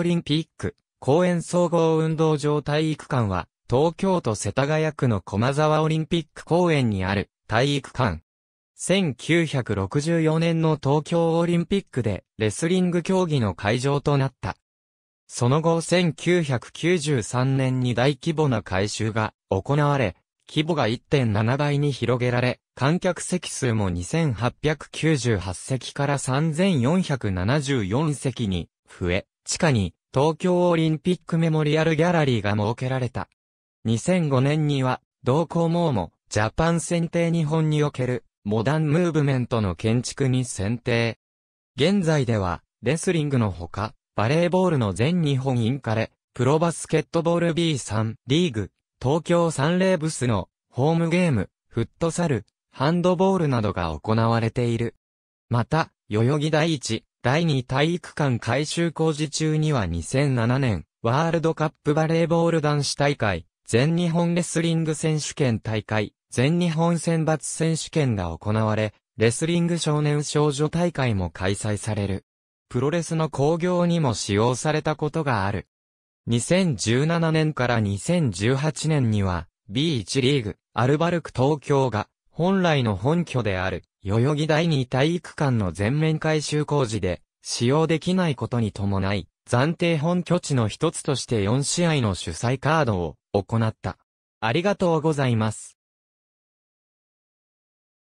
オリンピック、公園総合運動場体育館は、東京都世田谷区の駒沢オリンピック公園にある体育館。1964年の東京オリンピックでレスリング競技の会場となった。その後1993年に大規模な改修が行われ、規模が1.7倍に広げられ、観客席数も2898席から3474席に増え、地下に東京オリンピックメモリアルギャラリーが設けられた。2005年には、同校網もジャパン選定日本におけるモダンムーブメントの建築に選定。現在では、レスリングのほか、バレーボールの全日本インカレ、プロバスケットボール B3 リーグ、東京サンレーブスのホームゲーム、フットサル、ハンドボールなどが行われている。また、代々木第一、第二体育館改修工事中には2007年、ワールドカップバレーボール男子大会、全日本レスリング選手権大会、全日本選抜選手権が行われ、レスリング少年少女大会も開催される。プロレスの興行にも使用されたことがある。2017年から2018年には、B1 リーグ、アルバルク東京が、本来の本拠である、代々木第二体育館の全面改修工事で、使用できないことに伴い、暫定本拠地の一つとして4試合の主催カードを行った。ありがとうございます。